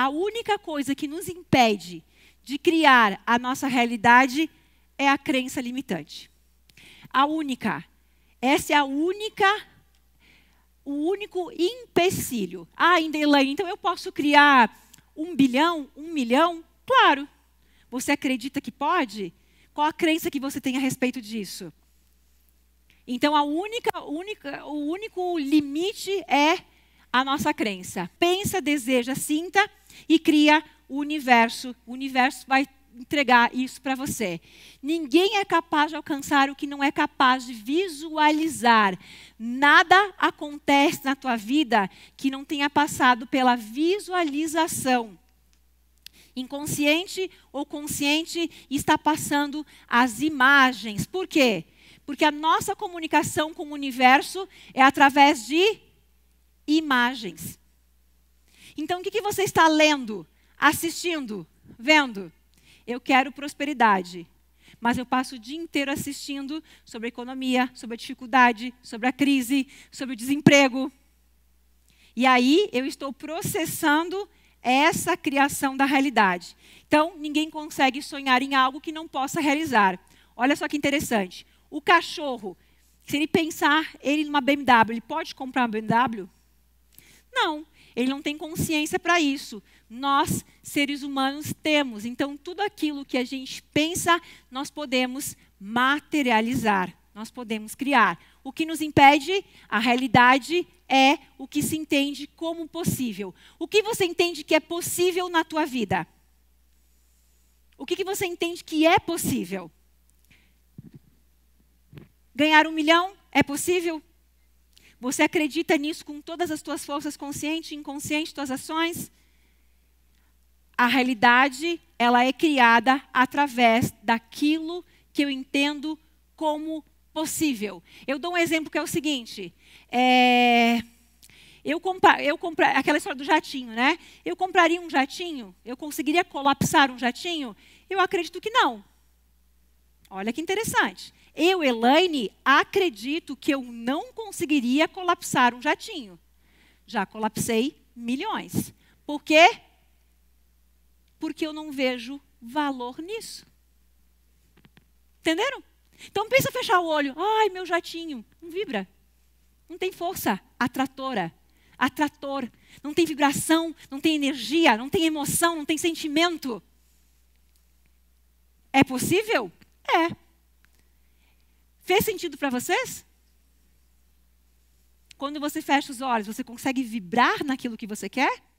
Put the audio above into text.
a única coisa que nos impede de criar a nossa realidade é a crença limitante. A única. Essa é a única o único empecilho. Ah, ainda Elaine, então eu posso criar um bilhão, um milhão? Claro. Você acredita que pode? Qual a crença que você tem a respeito disso? Então, a única, única, o único limite é a nossa crença. Pensa, deseja, sinta e cria o universo. O universo vai entregar isso para você. Ninguém é capaz de alcançar o que não é capaz de visualizar. Nada acontece na tua vida que não tenha passado pela visualização. Inconsciente ou consciente está passando as imagens. Por quê? Porque a nossa comunicação com o universo é através de imagens. Então, o que, que você está lendo, assistindo, vendo? Eu quero prosperidade, mas eu passo o dia inteiro assistindo sobre a economia, sobre a dificuldade, sobre a crise, sobre o desemprego. E aí eu estou processando essa criação da realidade. Então, ninguém consegue sonhar em algo que não possa realizar. Olha só que interessante. O cachorro, se ele pensar ele numa BMW, ele pode comprar uma BMW? Não, ele não tem consciência para isso. Nós, seres humanos, temos. Então, tudo aquilo que a gente pensa, nós podemos materializar, nós podemos criar. O que nos impede? A realidade é o que se entende como possível. O que você entende que é possível na tua vida? O que, que você entende que é possível? Ganhar um milhão é possível? Você acredita nisso com todas as suas forças, consciente e inconsciente, suas ações? A realidade, ela é criada através daquilo que eu entendo como possível. Eu dou um exemplo que é o seguinte. É... Eu, compra, eu compra, aquela história do jatinho, né? Eu compraria um jatinho? Eu conseguiria colapsar um jatinho? Eu acredito que não. Olha que interessante. Eu, Elaine, acredito que eu não conseguiria colapsar um jatinho. Já colapsei milhões. Por quê? Porque eu não vejo valor nisso. Entenderam? Então pensa fechar o olho. Ai, meu jatinho, não vibra. Não tem força atratora, atrator. Não tem vibração, não tem energia, não tem emoção, não tem sentimento. É possível? É. Fez sentido para vocês? Quando você fecha os olhos, você consegue vibrar naquilo que você quer?